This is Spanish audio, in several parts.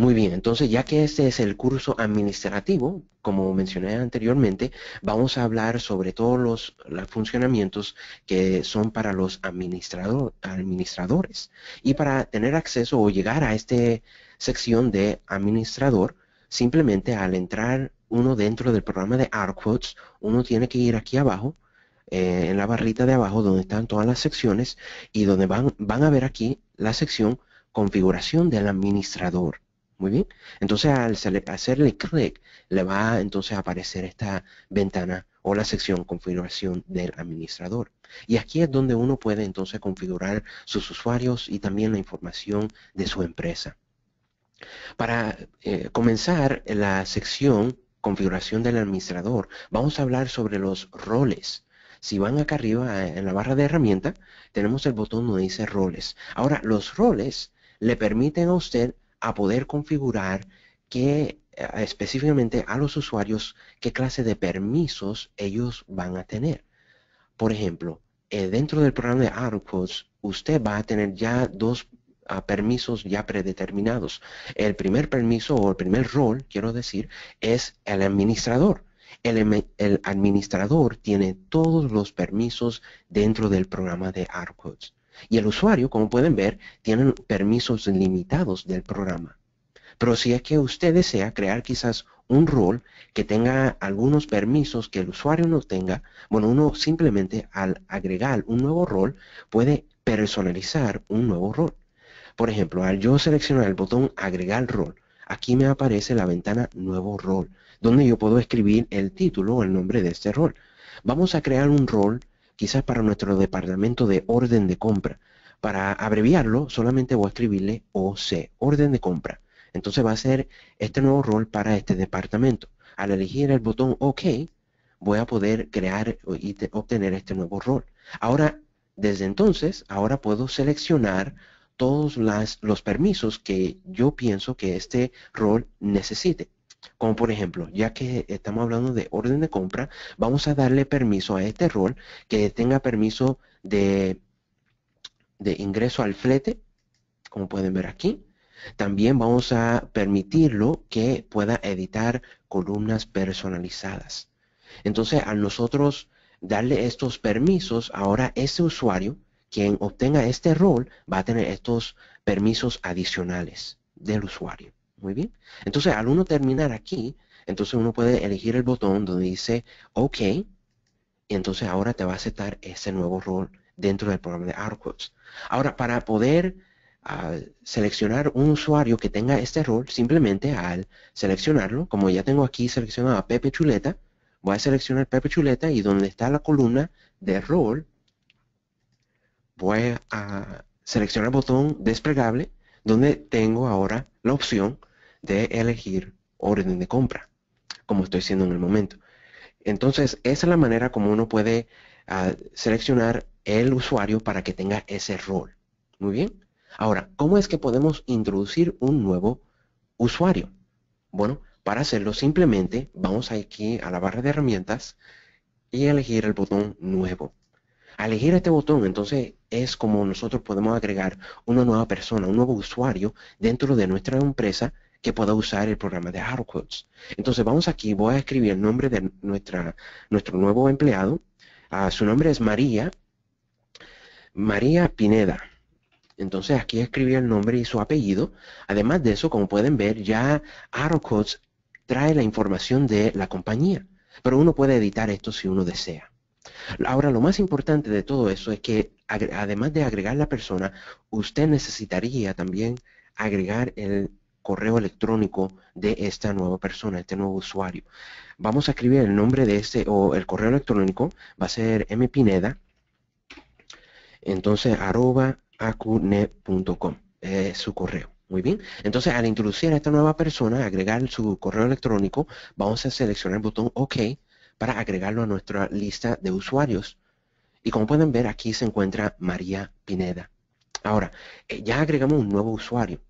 Muy bien, entonces ya que este es el curso administrativo, como mencioné anteriormente, vamos a hablar sobre todos los, funcionamientos que son para los administradores. Y para tener acceso o llegar a esta sección de administrador, simplemente al entrar uno dentro del programa de ArcQuotes, uno tiene que ir aquí abajo, eh, en la barrita de abajo donde están todas las secciones y donde van a ver aquí la sección configuración del administrador. Muy bien. Entonces al hacerle clic le va entonces a aparecer esta ventana o la sección configuración del administrador. Y aquí es donde uno puede entonces configurar sus usuarios y también la información de su empresa. Para eh, comenzar la sección configuración del administrador, vamos a hablar sobre los roles. Si van acá arriba eh, en la barra de herramienta, tenemos el botón donde dice roles. Ahora, los roles le permiten a usted a poder configurar que eh, específicamente a los usuarios qué clase de permisos ellos van a tener. Por ejemplo, eh, dentro del programa de Arcos usted va a tener ya dos ah, permisos ya predeterminados. El primer permiso o el primer rol, quiero decir, es el administrador. El, administrador tiene todos los permisos dentro del programa de Arcos y el usuario, como pueden ver, tiene permisos limitados del programa. Pero si es que usted desea crear quizás un rol que tenga algunos permisos que el usuario no tenga, bueno, uno simplemente al agregar un nuevo rol puede personalizar un nuevo rol. Por ejemplo, al yo seleccionar el botón agregar rol, aquí me aparece la ventana nuevo rol, donde yo puedo escribir el título o el nombre de este rol. Vamos a crear un rol quizás para nuestro departamento de orden de compra. Para abreviarlo, solamente voy a escribirle OC, orden de compra. Entonces va a ser este nuevo rol para este departamento. Al elegir el botón OK, voy a poder crear y obtener este nuevo rol. Ahora, desde entonces, ahora puedo seleccionar todos los permisos que yo pienso que este rol necesite. Como por ejemplo, ya que estamos hablando de orden de compra, vamos a darle permiso a este rol que tenga permiso de, de ingreso al flete, como pueden ver aquí. También vamos a permitirlo que pueda editar columnas personalizadas. Entonces, al nosotros darle estos permisos, ahora ese usuario, quien obtenga este rol, va a tener estos permisos adicionales del usuario. Muy bien. Entonces, al uno terminar aquí, entonces uno puede elegir el botón donde dice OK, y entonces ahora te va a aceptar ese nuevo rol dentro del programa de Outputs. Ahora, para poder ah, seleccionar un usuario que tenga este rol, simplemente al seleccionarlo, como ya tengo aquí seleccionado a Pepe Chuleta, voy a seleccionar Pepe Chuleta y donde está la columna de rol, voy a seleccionar el botón desplegable, donde tengo ahora la opción de elegir orden de compra, como estoy haciendo en el momento. Entonces, esa es la manera como uno puede ah, seleccionar el usuario para que tenga ese rol. Muy bien. Ahora, ¿cómo es que podemos introducir un nuevo usuario? Bueno, para hacerlo simplemente vamos aquí a la barra de herramientas y elegir el botón nuevo. elegir este botón, entonces es como nosotros podemos agregar una nueva persona, un nuevo usuario dentro de nuestra empresa que pueda usar el programa de AutoQuotes. Entonces vamos aquí, voy a escribir el nombre de nuestra, nuestro nuevo empleado. Ah, su nombre es María, María Pineda. Entonces aquí escribí el nombre y su apellido. Además de eso, como pueden ver, ya AutoQuotes trae la información de la compañía. Pero uno puede editar esto si uno desea. Ahora, lo más importante de todo eso es que además de agregar la persona, usted necesitaría también agregar el correo electrónico de esta nueva persona, este nuevo usuario. Vamos a escribir el nombre de este o el correo electrónico, va a ser mpineda, entonces arroba acunet.com, es su correo. Muy bien, entonces al introducir a esta nueva persona, agregar su correo electrónico, vamos a seleccionar el botón OK para agregarlo a nuestra lista de usuarios. Y como pueden ver, aquí se encuentra María Pineda. Ahora, eh, ya agregamos un nuevo usuario.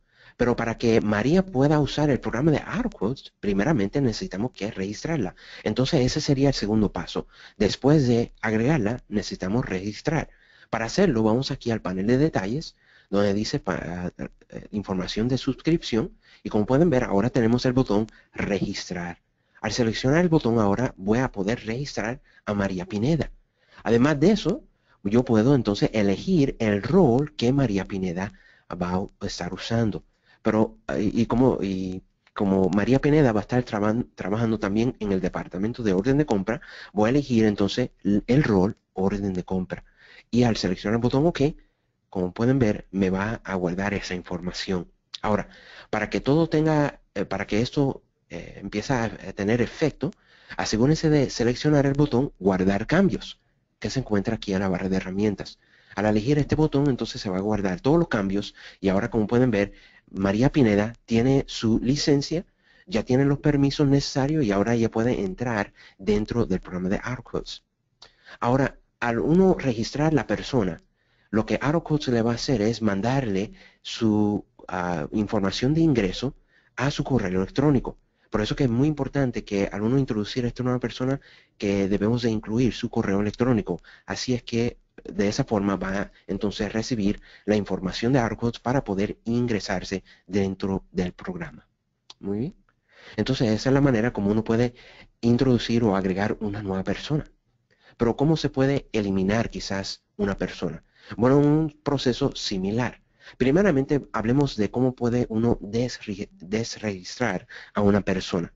Pero para que María pueda usar el programa de ArtQuotes, primeramente necesitamos que registrarla. Entonces ese sería el segundo paso. Después de agregarla, necesitamos registrar. Para hacerlo, vamos aquí al panel de detalles, donde dice eh, información de suscripción. Y como pueden ver, ahora tenemos el botón registrar. Al seleccionar el botón ahora voy a poder registrar a María Pineda. Además de eso, yo puedo entonces elegir el rol que María Pineda va a estar usando. Pero, eh, y, como, y como María Pineda va a estar trabajando también en el departamento de orden de compra, voy a elegir entonces el rol orden de compra. Y al seleccionar el botón OK, como pueden ver, me va a guardar esa información. Ahora, para que todo tenga, eh, para que esto eh, empiece a, a tener efecto, asegúrense de seleccionar el botón Guardar cambios, que se encuentra aquí en la barra de herramientas. Al elegir este botón, entonces se va a guardar todos los cambios y ahora, como pueden ver, María Pineda tiene su licencia, ya tiene los permisos necesarios y ahora ya puede entrar dentro del programa de Arcos. Ahora, al uno registrar la persona, lo que Arcos le va a hacer es mandarle su ah, información de ingreso a su correo electrónico. Por eso que es muy importante que al uno introducir a esta nueva persona que debemos de incluir su correo electrónico. Así es que de esa forma va a entonces recibir la información de ARCOS para poder ingresarse dentro del programa. Muy bien. Entonces esa es la manera como uno puede introducir o agregar una nueva persona. Pero ¿cómo se puede eliminar quizás una persona? Bueno, un proceso similar. Primeramente hablemos de cómo puede uno desregistrar a una persona.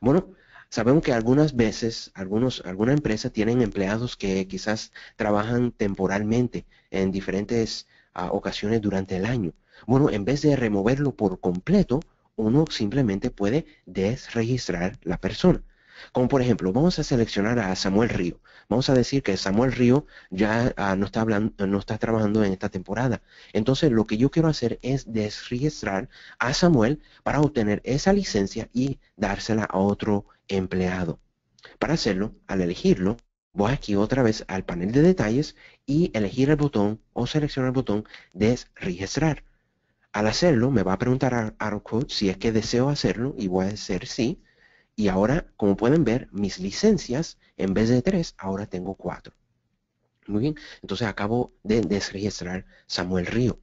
Bueno, Sabemos que algunas veces, algunos, algunas empresas tienen empleados que quizás trabajan temporalmente en diferentes ah, ocasiones durante el año. Bueno, en vez de removerlo por completo, uno simplemente puede desregistrar la persona. Como por ejemplo, vamos a seleccionar a Samuel Río. Vamos a decir que Samuel Río ya ah, no, está no trabajando en esta temporada. Entonces, lo que yo quiero hacer es desregistrar a Samuel para obtener esa licencia y dársela a otro empleado. Para hacerlo, al elegirlo, voy aquí otra vez al panel de detalles y elegir el botón o seleccionar el botón desregistrar. Al hacerlo, me va a preguntar a Arrowcode si es que deseo hacerlo y voy a decir sí. Y ahora, como pueden ver, mis licencias, en vez de tres, ahora tengo cuatro. Muy bien, entonces acabo de desregistrar Samuel Río.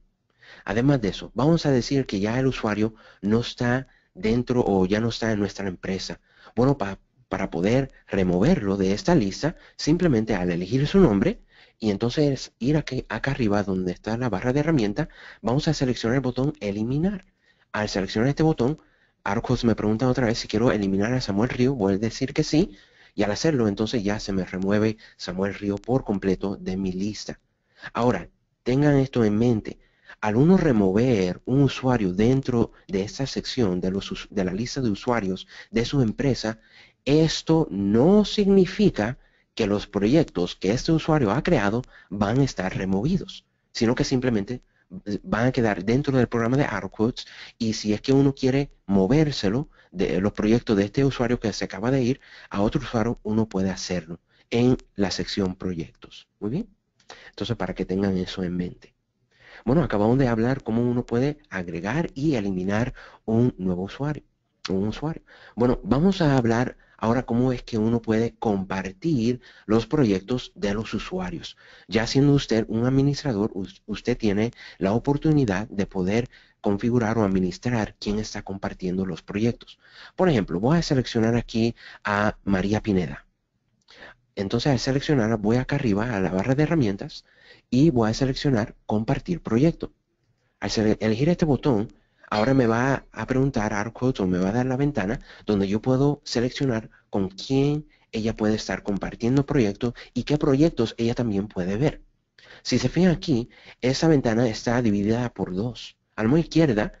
Además de eso, vamos a decir que ya el usuario no está dentro o ya no está en nuestra empresa. Bueno, para poder removerlo de esta lista, simplemente al elegir su nombre y entonces ir acá arriba donde está la barra de herramienta, vamos a seleccionar el botón eliminar. Al seleccionar este botón, Arcos me pregunta otra vez si quiero eliminar a Samuel Río, voy a decir que sí, y al hacerlo entonces ya se me remueve Samuel Río por completo de mi lista. Ahora, tengan esto en mente, al uno remover un usuario dentro de esta sección de, de la lista de usuarios de su empresa, esto no significa que los proyectos que este usuario ha creado van a estar removidos, sino que simplemente van a quedar dentro del programa de Outputs y si es que uno quiere movérselo de los proyectos de este usuario que se acaba de ir a otro usuario, uno puede hacerlo en la sección proyectos. Muy bien. Entonces, para que tengan eso en mente. Bueno, acabamos de hablar cómo uno puede agregar y eliminar un nuevo usuario, un usuario. Bueno, vamos a hablar ahora cómo es que uno puede compartir los proyectos de los usuarios. Ya siendo usted un administrador, usted tiene la oportunidad de poder configurar o administrar quién está compartiendo los proyectos. Por ejemplo, voy a seleccionar aquí a María Pineda. Entonces al seleccionar voy acá arriba a la barra de herramientas y voy a seleccionar compartir proyecto. Al elegir este botón ahora me va a preguntar ARCOT o me va a dar la ventana donde yo puedo seleccionar con quién ella puede estar compartiendo proyectos y qué proyectos ella también puede ver. Si se fijan aquí, esa ventana está dividida por dos. A la izquierda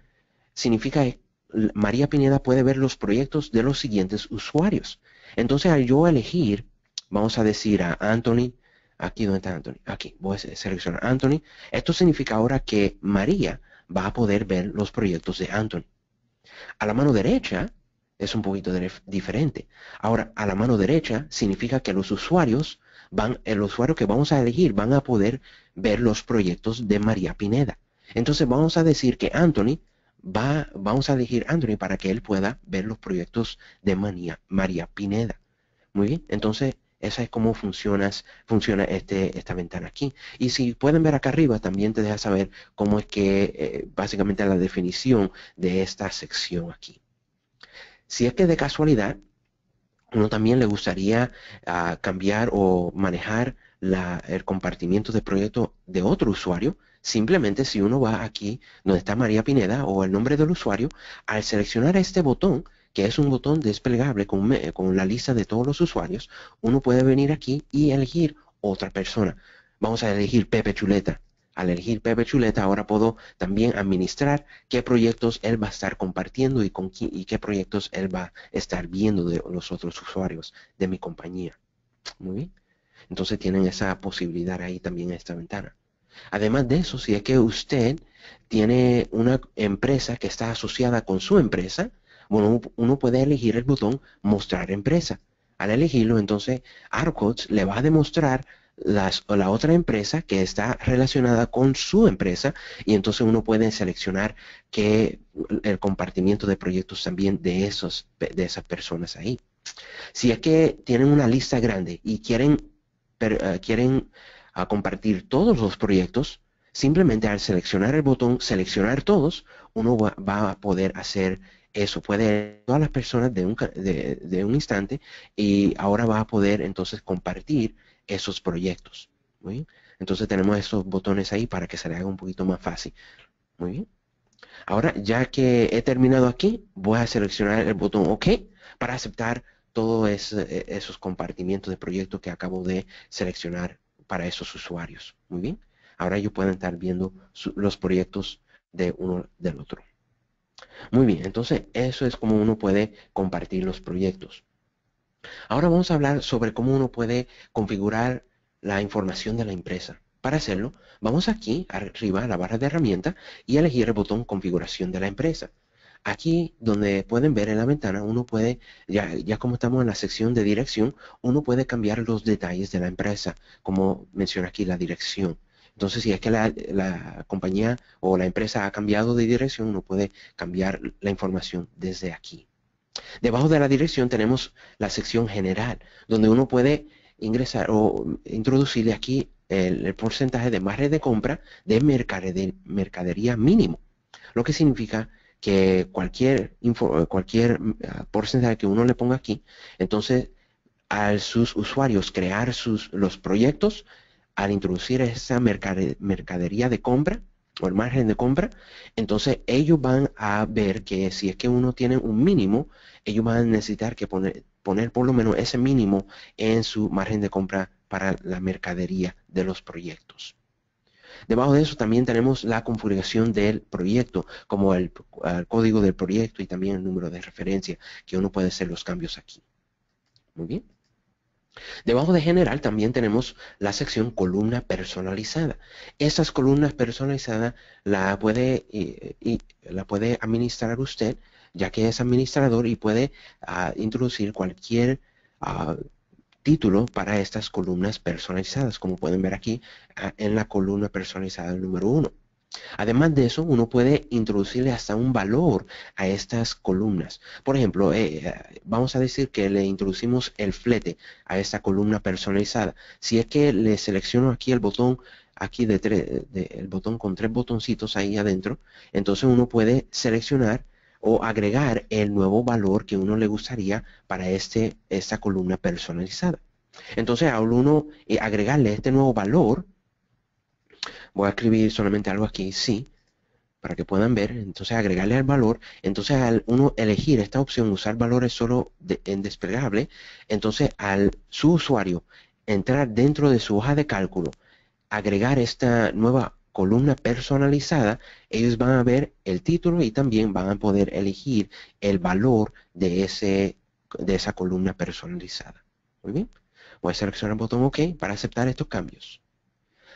significa que María Pineda puede ver los proyectos de los siguientes usuarios. Entonces, al yo elegir, vamos a decir a Anthony, aquí donde está Anthony, aquí, voy a seleccionar Anthony. Esto significa ahora que María va a poder ver los proyectos de Anthony. A la mano derecha es un poquito diferente. Ahora, a la mano derecha significa que los usuarios van, el usuario que vamos a elegir van a poder ver los proyectos de María Pineda. Entonces vamos a decir que Anthony va, vamos a elegir Anthony para que él pueda ver los proyectos de María Pineda. Muy bien, entonces esa es cómo funciona este, esta ventana aquí. Y si pueden ver acá arriba, también te deja saber cómo es que eh, básicamente la definición de esta sección aquí. Si es que de casualidad uno también le gustaría ah, cambiar o manejar el compartimiento de proyecto de otro usuario, simplemente si uno va aquí donde está María Pineda o el nombre del usuario, al seleccionar este botón, que es un botón desplegable con, la lista de todos los usuarios, uno puede venir aquí y elegir otra persona. Vamos a elegir Pepe Chuleta. Al elegir Pepe Chuleta, ahora puedo también administrar qué proyectos él va a estar compartiendo y, con y qué proyectos él va a estar viendo de los otros usuarios de mi compañía. Muy bien. Entonces tienen esa posibilidad ahí también en esta ventana. Además de eso, si es que usted tiene una empresa que está asociada con su empresa, bueno, uno puede elegir el botón mostrar empresa. Al elegirlo, entonces ArtCodes le va a demostrar la otra empresa que está relacionada con su empresa y entonces uno puede seleccionar que el compartimiento de proyectos también de, esos, de esas personas ahí. Si es que tienen una lista grande y quieren, eh, quieren ah, compartir todos los proyectos, simplemente al seleccionar el botón seleccionar todos, uno va a poder hacer eso puede todas las personas de un, instante y ahora va a poder entonces compartir esos proyectos. Entonces tenemos esos botones ahí para que se le haga un poquito más fácil. Muy bien. Ahora, ya que he terminado aquí, voy a seleccionar el botón OK para aceptar todos e, esos compartimientos de proyectos que acabo de seleccionar para esos usuarios. Muy bien. Ahora ellos pueden estar viendo los proyectos de uno del otro. Muy bien, entonces eso es como uno puede compartir los proyectos. Ahora vamos a hablar sobre cómo uno puede configurar la información de la empresa. Para hacerlo, vamos aquí arriba a la barra de herramientas y elegir el botón configuración de la empresa. Aquí donde pueden ver en la ventana, uno puede, ya, ya como estamos en la sección de dirección, uno puede cambiar los detalles de la empresa, como menciona aquí la dirección. Entonces, si es que la, compañía o la empresa ha cambiado de dirección, uno puede cambiar la información desde aquí. Debajo de la dirección tenemos la sección general, donde uno puede ingresar o introducirle aquí el, porcentaje de más red de compra de mercadería, mínimo, lo que significa que cualquier, cualquier ah, porcentaje que uno le ponga aquí, entonces a sus usuarios crear sus, los proyectos, al introducir esa mercadería de compra o el margen de compra, entonces ellos van a ver que si es que uno tiene un mínimo, ellos van a necesitar que poner, por lo menos ese mínimo en su margen de compra para la mercadería de los proyectos. Debajo de eso también tenemos la configuración del proyecto, como el, el, código del proyecto y también el número de referencia, que uno puede hacer los cambios aquí. Muy bien. Debajo de general también tenemos la sección columna personalizada. Estas columnas personalizadas la puede, administrar usted, ya que es administrador y puede ah, introducir cualquier ah, título para estas columnas personalizadas, como pueden ver aquí ah, en la columna personalizada número 1. Además de eso, uno puede introducirle hasta un valor a estas columnas. Por ejemplo, eh, eh, vamos a decir que le introducimos el flete a esta columna personalizada. Si es que le selecciono aquí el botón aquí de, el botón con tres botoncitos ahí adentro, entonces uno puede seleccionar o agregar el nuevo valor que uno le gustaría para este, esta columna personalizada. Entonces, al uno eh, agregarle este nuevo valor, voy a escribir solamente algo aquí, sí, para que puedan ver, entonces agregarle al valor, entonces al uno elegir esta opción, usar valores solo en desplegable, entonces al su usuario entrar dentro de su hoja de cálculo, agregar esta nueva columna personalizada, ellos van a ver el título y también van a poder elegir el valor de, de esa columna personalizada. Muy bien. Voy a seleccionar el botón OK para aceptar estos cambios.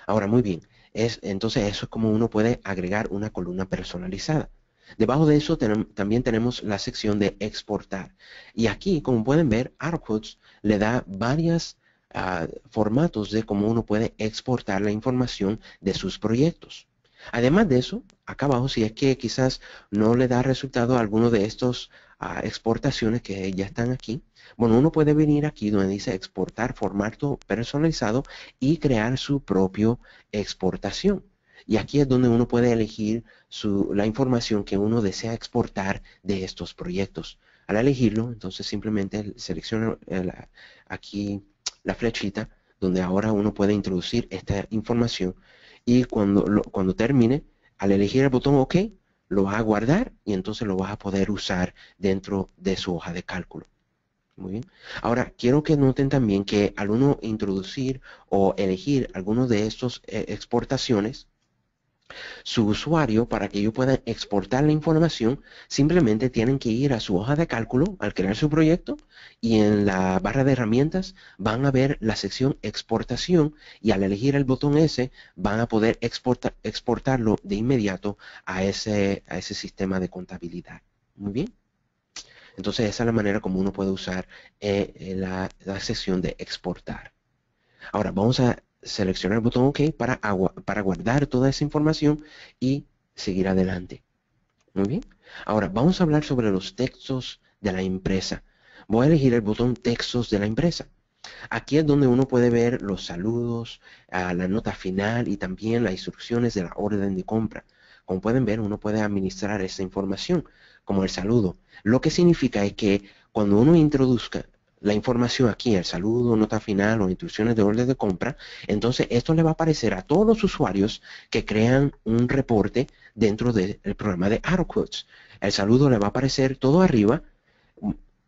Ahora, muy bien entonces eso es como uno puede agregar una columna personalizada. Debajo de eso también tenemos la sección de exportar. Y aquí, como pueden ver, Outputs le da varios ah, formatos de cómo uno puede exportar la información de sus proyectos. Además de eso, acá abajo, si es que quizás no le da resultado a alguno de estos ah, exportaciones que ya están aquí, bueno, uno puede venir aquí donde dice exportar formato personalizado y crear su propio exportación. Y aquí es donde uno puede elegir la información que uno desea exportar de estos proyectos. Al elegirlo, entonces simplemente selecciona eh, aquí la flechita donde ahora uno puede introducir esta información y cuando, cuando termine, al elegir el botón OK, lo va a guardar y entonces lo vas a poder usar dentro de su hoja de cálculo. Muy bien. Ahora, quiero que noten también que al uno introducir o elegir alguno de estos eh, exportaciones, su usuario, para que ellos puedan exportar la información, simplemente tienen que ir a su hoja de cálculo al crear su proyecto y en la barra de herramientas van a ver la sección exportación y al elegir el botón S van a poder exportarlo de inmediato a ese, a ese sistema de contabilidad. Muy bien. Entonces esa es la manera como uno puede usar eh, eh, la, sección de exportar. Ahora vamos a seleccionar el botón OK para, guardar toda esa información y seguir adelante. Muy bien. Ahora vamos a hablar sobre los textos de la empresa. Voy a elegir el botón textos de la empresa. Aquí es donde uno puede ver los saludos, ah, la nota final y también las instrucciones de la orden de compra. Como pueden ver, uno puede administrar esa información como el saludo. Lo que significa es que cuando uno introduzca la información aquí, el saludo, nota final o instrucciones de orden de compra, entonces esto le va a aparecer a todos los usuarios que crean un reporte dentro del programa de AeroQuotes. El saludo le va a aparecer todo arriba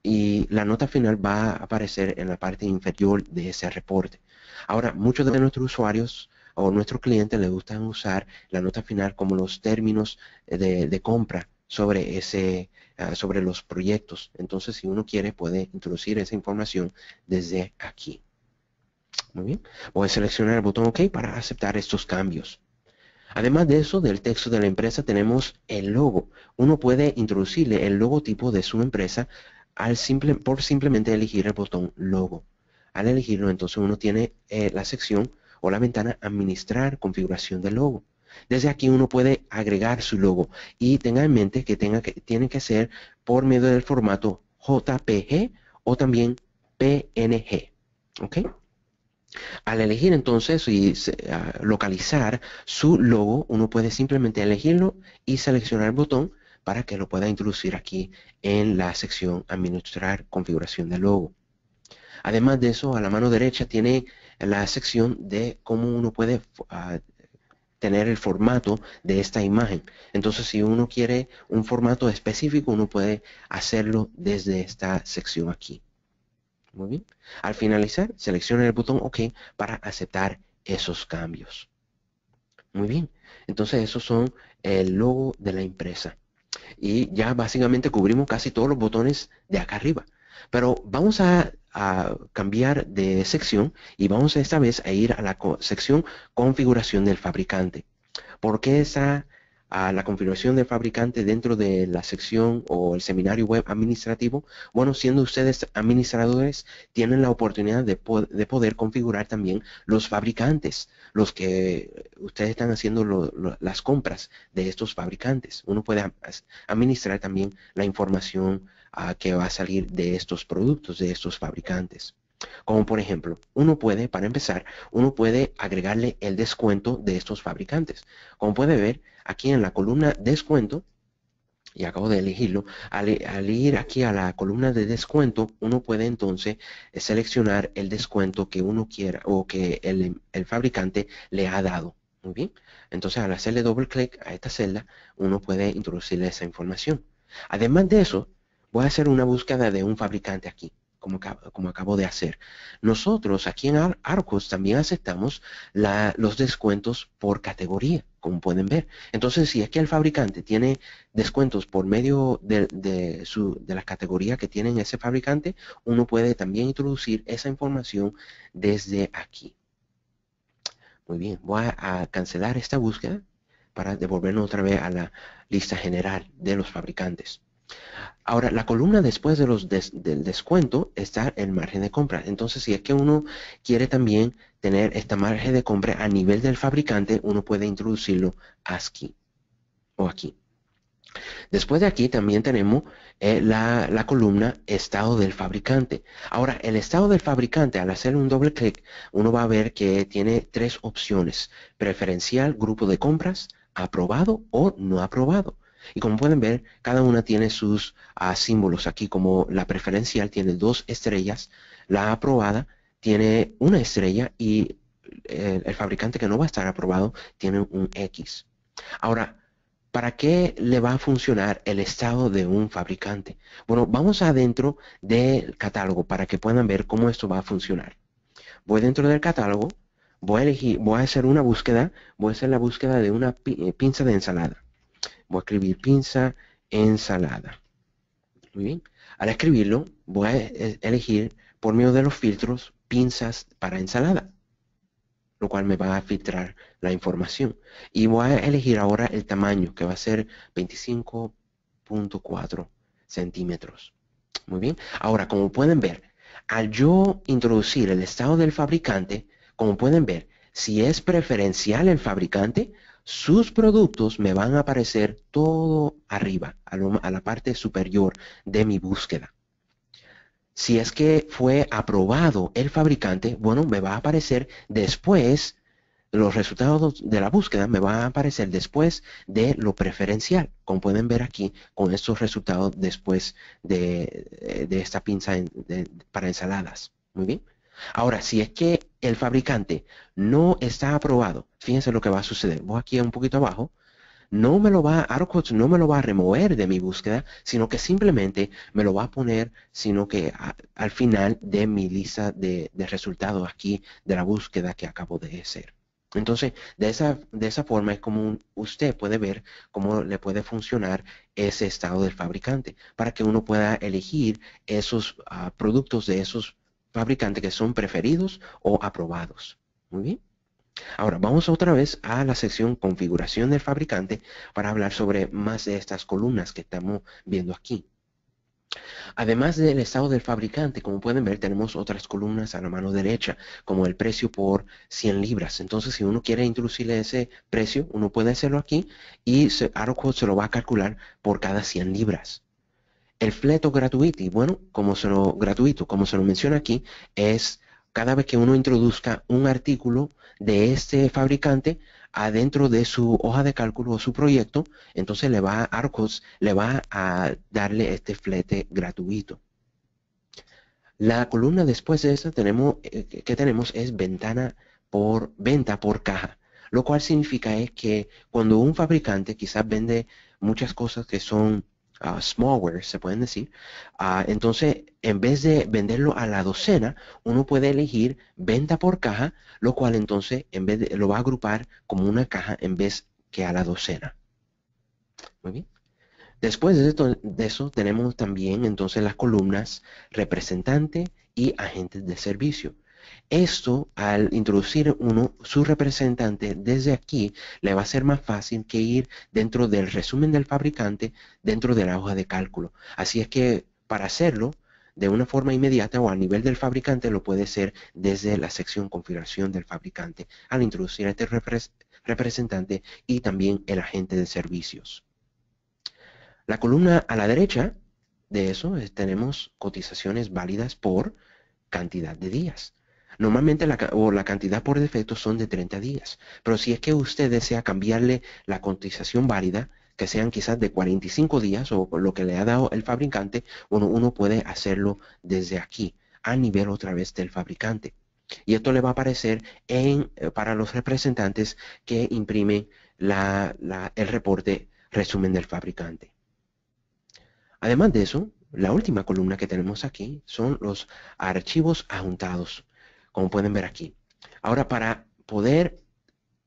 y la nota final va a aparecer en la parte inferior de ese reporte. Ahora, muchos de nuestros usuarios o nuestros clientes les gustan usar la nota final como los términos de compra sobre, ese, ah, sobre los proyectos. Entonces, si uno quiere, puede introducir esa información desde aquí. Muy bien. Voy a seleccionar el botón OK para aceptar estos cambios. Además de eso, del texto de la empresa tenemos el logo. Uno puede introducirle el logotipo de su empresa al simple, por simplemente elegir el botón logo. Al elegirlo, entonces uno tiene eh, la sección o la ventana administrar configuración del logo. Desde aquí uno puede agregar su logo y tenga en mente que, tenga que tiene que ser por medio del formato JPG o también PNG. ¿ok? Al elegir entonces y localizar su logo, uno puede simplemente elegirlo y seleccionar el botón para que lo pueda introducir aquí en la sección Administrar configuración de logo. Además de eso, a la mano derecha tiene la sección de cómo uno puede ah, tener el formato de esta imagen. Entonces, si uno quiere un formato específico, uno puede hacerlo desde esta sección aquí. Muy bien. Al finalizar, seleccione el botón OK para aceptar esos cambios. Muy bien. Entonces, esos son el logo de la empresa. Y ya básicamente cubrimos casi todos los botones de acá arriba. Pero vamos a a cambiar de sección y vamos esta vez a ir a la sección configuración del fabricante. ¿Por qué está a la configuración del fabricante dentro de la sección o el seminario web administrativo? Bueno, siendo ustedes administradores, tienen la oportunidad de, de poder configurar también los fabricantes, los que ustedes están haciendo las compras de estos fabricantes. Uno puede administrar también la información que va a salir de estos productos, de estos fabricantes. Como por ejemplo, uno puede, para empezar, uno puede agregarle el descuento de estos fabricantes. Como puede ver, aquí en la columna descuento, y acabo de elegirlo, al, ir aquí a la columna de descuento, uno puede entonces eh, seleccionar el descuento que uno quiera o que el, el fabricante le ha dado. Muy bien. Entonces, al hacerle doble clic a esta celda, uno puede introducirle esa información. Además de eso, Voy a hacer una búsqueda de un fabricante aquí, como, como acabo de hacer. Nosotros aquí en Arcos también aceptamos los descuentos por categoría, como pueden ver. Entonces, si aquí el fabricante tiene descuentos por medio de, la categoría que tiene ese fabricante, uno puede también introducir esa información desde aquí. Muy bien, voy a, a cancelar esta búsqueda para devolvernos otra vez a la lista general de los fabricantes. Ahora, la columna después de los del descuento está el margen de compra. Entonces, si es que uno quiere también tener esta margen de compra a nivel del fabricante, uno puede introducirlo aquí o aquí. Después de aquí también tenemos eh, la, la, columna estado del fabricante. Ahora, el estado del fabricante, al hacer un doble clic, uno va a ver que tiene tres opciones. Preferencial, grupo de compras, aprobado o no aprobado. Y como pueden ver, cada una tiene sus ah, símbolos aquí, como la preferencial tiene dos estrellas, la aprobada tiene una estrella y eh, el fabricante que no va a estar aprobado tiene un X. Ahora, ¿para qué le va a funcionar el estado de un fabricante? Bueno, vamos adentro del catálogo para que puedan ver cómo esto va a funcionar. Voy dentro del catálogo, voy a elegir, voy a hacer una búsqueda, voy a hacer la búsqueda de una eh, pinza de ensalada voy a escribir pinza ensalada. Muy bien. Al escribirlo, voy a e-, e-, elegir por medio de los filtros pinzas para ensalada, lo cual me va a filtrar la información. Y voy a elegir ahora el tamaño, que va a ser 25.4 centímetros. Muy bien. Ahora, como pueden ver, al yo introducir el estado del fabricante, como pueden ver, si es preferencial el fabricante, sus productos me van a aparecer todo arriba, a, la parte superior de mi búsqueda. Si es que fue aprobado el fabricante, bueno, me va a aparecer después los resultados de la búsqueda me van a aparecer después de lo preferencial, como pueden ver aquí con estos resultados después de, esta pinza para ensaladas. Muy bien. Ahora, si es que el fabricante no está aprobado, fíjense lo que va a suceder. Voy aquí un poquito abajo. No me lo va, no me lo va a remover de mi búsqueda, sino que simplemente me lo va a poner, sino que al final de mi lista de, resultados aquí de la búsqueda que acabo de hacer. Entonces, de esa, de esa forma es como usted puede ver cómo le puede funcionar ese estado del fabricante para que uno pueda elegir esos ah, productos de esos fabricante que son preferidos o aprobados. Muy bien. Ahora, vamos otra vez a la sección configuración del fabricante para hablar sobre más de estas columnas que estamos viendo aquí. Además del estado del fabricante, como pueden ver, tenemos otras columnas a la mano derecha, como el precio por 100 libras. Entonces, si uno quiere introducirle ese precio, uno puede hacerlo aquí y Arrowcode se lo va a calcular por cada 100 libras. El fleto gratuito, bueno, como se lo, gratuito, como se lo menciona aquí, es cada vez que uno introduzca un artículo de este fabricante adentro de su hoja de cálculo o su proyecto, entonces le va a Arcos, le va a darle este flete gratuito. La columna después de eso tenemos, eh, que tenemos es ventana por venta por caja, lo cual significa es que cuando un fabricante quizás vende muchas cosas que son Ah, smallware, se pueden decir. Ah, entonces, en vez de venderlo a la docena, uno puede elegir venta por caja, lo cual entonces en vez de, lo va a agrupar como una caja en vez que a la docena. Muy bien. Después de, de eso tenemos también entonces las columnas representante y agentes de servicio. Esto, al introducir uno su representante desde aquí, le va a ser más fácil que ir dentro del resumen del fabricante, dentro de la hoja de cálculo. Así es que para hacerlo, de una forma inmediata o a nivel del fabricante, lo puede ser desde la sección configuración del fabricante, al introducir este representante y también el agente de servicios. La columna a la derecha de eso tenemos cotizaciones válidas por cantidad de días. Normalmente la, cantidad por defecto son de 30 días, pero si es que usted desea cambiarle la cotización válida, que sean quizás de 45 días o lo que le ha dado el fabricante, uno, uno puede hacerlo desde aquí, a nivel otra vez del fabricante. Y esto le va a aparecer en, eh, para los representantes que imprimen el reporte resumen del fabricante. Además de eso, la última columna que tenemos aquí son los archivos ajuntados como pueden ver aquí. Ahora, para poder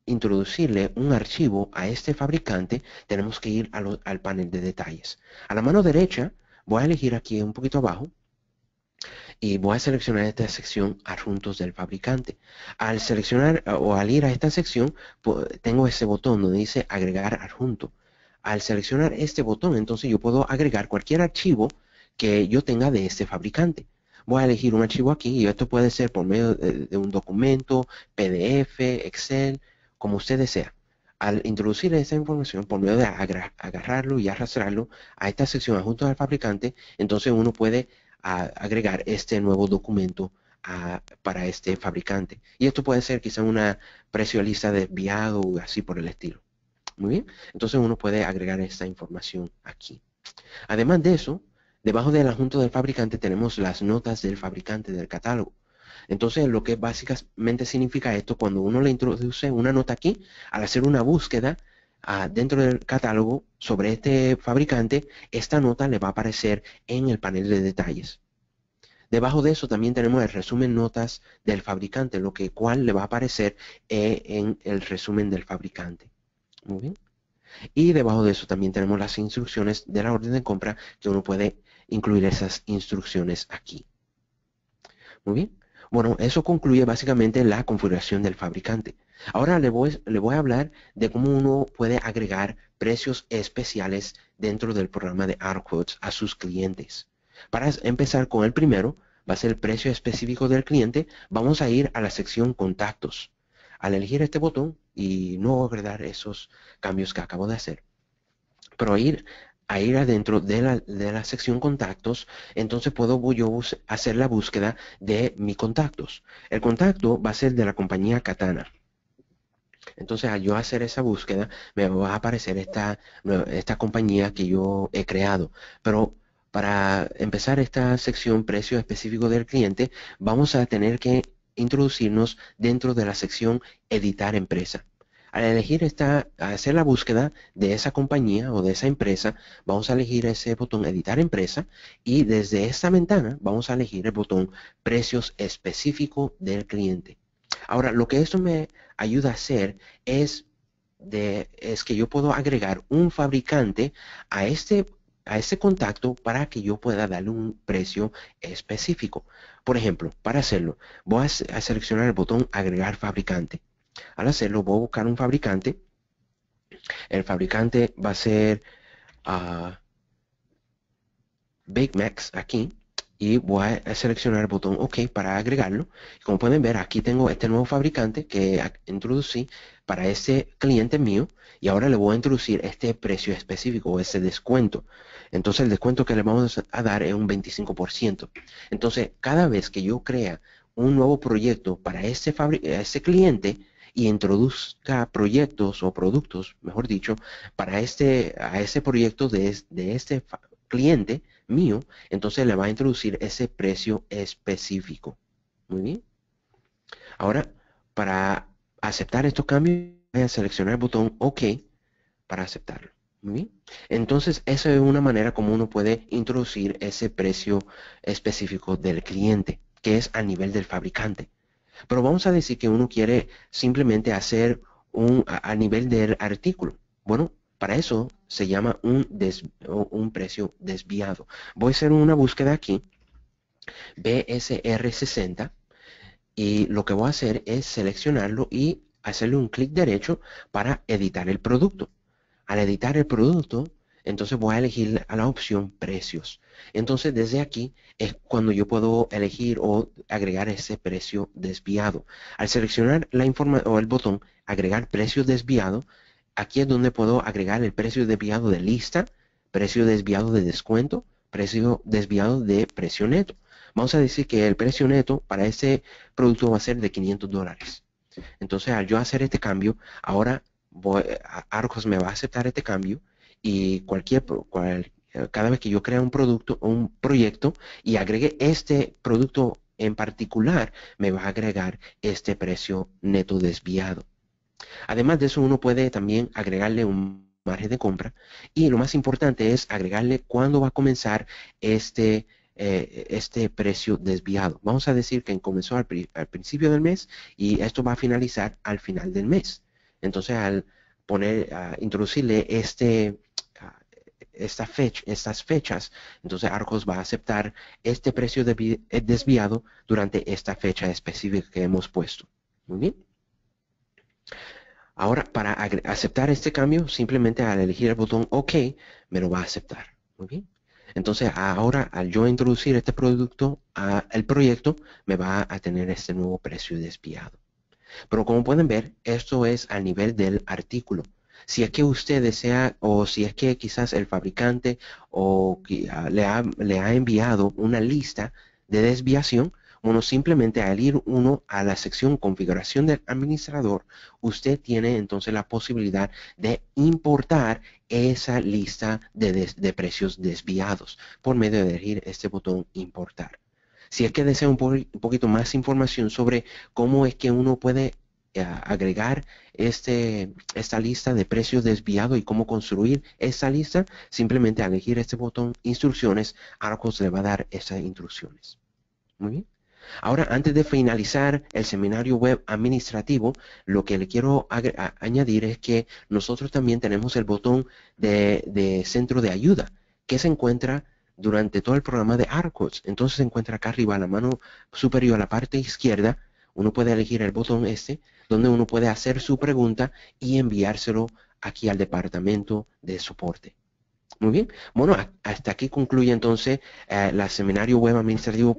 introducirle un archivo a este fabricante, tenemos que ir al panel de detalles. A la mano derecha, voy a elegir aquí un poquito abajo, y voy a seleccionar esta sección adjuntos del fabricante. Al seleccionar eh, o al ir a esta sección, tengo ese botón donde dice agregar adjunto. Al seleccionar este botón, entonces yo puedo agregar cualquier archivo que yo tenga de este fabricante voy a elegir un archivo aquí y esto puede ser por medio de, un documento, PDF, Excel, como usted desea. Al introducir esa información por medio de agarrarlo y arrastrarlo a esta sección adjunto al fabricante, entonces uno puede agregar este nuevo documento para este fabricante. Y esto puede ser quizá una precio lista desviado o así por el estilo. Muy bien, entonces uno puede agregar esta información aquí. Además de eso, Debajo del adjunto del fabricante tenemos las notas del fabricante del catálogo. Entonces, lo que básicamente significa esto, cuando uno le introduce una nota aquí, al hacer una búsqueda ah, dentro del catálogo sobre este fabricante, esta nota le va a aparecer en el panel de detalles. Debajo de eso también tenemos el resumen notas del fabricante, lo que cual le va a aparecer eh, en el resumen del fabricante. Muy bien. Y debajo de eso también tenemos las instrucciones de la orden de compra que uno puede incluir esas instrucciones aquí. Muy bien. Bueno, eso concluye básicamente la configuración del fabricante. Ahora le voy, le voy a hablar de cómo uno puede agregar precios especiales dentro del programa de Artquotes a sus clientes. Para empezar con el primero, va a ser el precio específico del cliente, vamos a ir a la sección contactos. Al elegir este botón y no agregar esos cambios que acabo de hacer, pero ir a ir adentro de la, de la sección contactos, entonces puedo yo hacer la búsqueda de mis contactos. El contacto va a ser de la compañía Katana. Entonces, al yo hacer esa búsqueda, me va a aparecer esta, esta compañía que yo he creado. Pero para empezar esta sección precio específico del cliente, vamos a tener que introducirnos dentro de la sección editar empresa. Al elegir esta, hacer la búsqueda de esa compañía o de esa empresa, vamos a elegir ese botón editar empresa y desde esta ventana vamos a elegir el botón precios específico del cliente. Ahora, lo que esto me ayuda a hacer es, de, es que yo puedo agregar un fabricante a este a ese contacto para que yo pueda darle un precio específico. Por ejemplo, para hacerlo, voy a seleccionar el botón agregar fabricante. Al hacerlo voy a buscar un fabricante. El fabricante va a ser ah, Big Max aquí y voy a seleccionar el botón OK para agregarlo. Como pueden ver, aquí tengo este nuevo fabricante que introducí para este cliente mío y ahora le voy a introducir este precio específico o ese descuento. Entonces el descuento que le vamos a dar es un 25%. Entonces cada vez que yo crea un nuevo proyecto para ese este cliente, y introduzca proyectos o productos, mejor dicho, para este, a ese proyecto de, de este cliente mío, entonces le va a introducir ese precio específico. Muy bien. Ahora, para aceptar estos cambios, voy a seleccionar el botón OK para aceptarlo. Muy bien. Entonces, esa es una manera como uno puede introducir ese precio específico del cliente, que es a nivel del fabricante. Pero vamos a decir que uno quiere simplemente hacer un a, nivel del artículo. Bueno, para eso se llama un, un precio desviado. Voy a hacer una búsqueda aquí, BSR60, y lo que voy a hacer es seleccionarlo y hacerle un clic derecho para editar el producto. Al editar el producto, entonces voy a elegir a la opción precios. Entonces desde aquí es cuando yo puedo elegir o agregar ese precio desviado. Al seleccionar la informa o el botón agregar precio desviado, aquí es donde puedo agregar el precio desviado de lista, precio desviado de descuento, precio desviado de precio neto. Vamos a decir que el precio neto para este producto va a ser de 500 dólares. Entonces al yo hacer este cambio, ahora voy, Arcos me va a aceptar este cambio y cualquier, cual, eh, cada vez que yo crea un producto o un proyecto y agregue este producto en particular, me va a agregar este precio neto desviado. Además de eso, uno puede también agregarle un margen de compra y lo más importante es agregarle cuándo va a comenzar este, eh, este precio desviado. Vamos a decir que comenzó al, al principio del mes y esto va a finalizar al final del mes. Entonces, al poner, a introducirle este esta fecha, estas fechas. Entonces Arcos va a aceptar este precio eh, desviado durante esta fecha específica que hemos puesto. Muy bien. Ahora, para aceptar este cambio, simplemente al elegir el botón OK, me lo va a aceptar. Muy Entonces, ahora al yo introducir este producto al proyecto, me va a tener este nuevo precio desviado. Pero como pueden ver, esto es al nivel del artículo si es que usted desea o si es que quizás el fabricante o ah, le, ha, le ha enviado una lista de desviación, uno simplemente al ir uno a la sección configuración del administrador, usted tiene entonces la posibilidad de importar esa lista de, precios desviados por medio de elegir este botón importar. Si es que desea un, un poquito más información sobre cómo es que uno puede eh, agregar este, esta lista de precios desviados y cómo construir esta lista, simplemente elegir este botón instrucciones, Arcos le va a dar esas instrucciones. Muy bien. Ahora, antes de finalizar el seminario web administrativo, lo que le quiero añadir es que nosotros también tenemos el botón de, centro de ayuda, que se encuentra durante todo el programa de Arcos. Entonces se encuentra acá arriba, a la mano superior, a la parte izquierda, uno puede elegir el botón este, donde uno puede hacer su pregunta y enviárselo aquí al departamento de soporte. Muy bien, bueno, hasta aquí concluye entonces el eh, la seminario web administrativo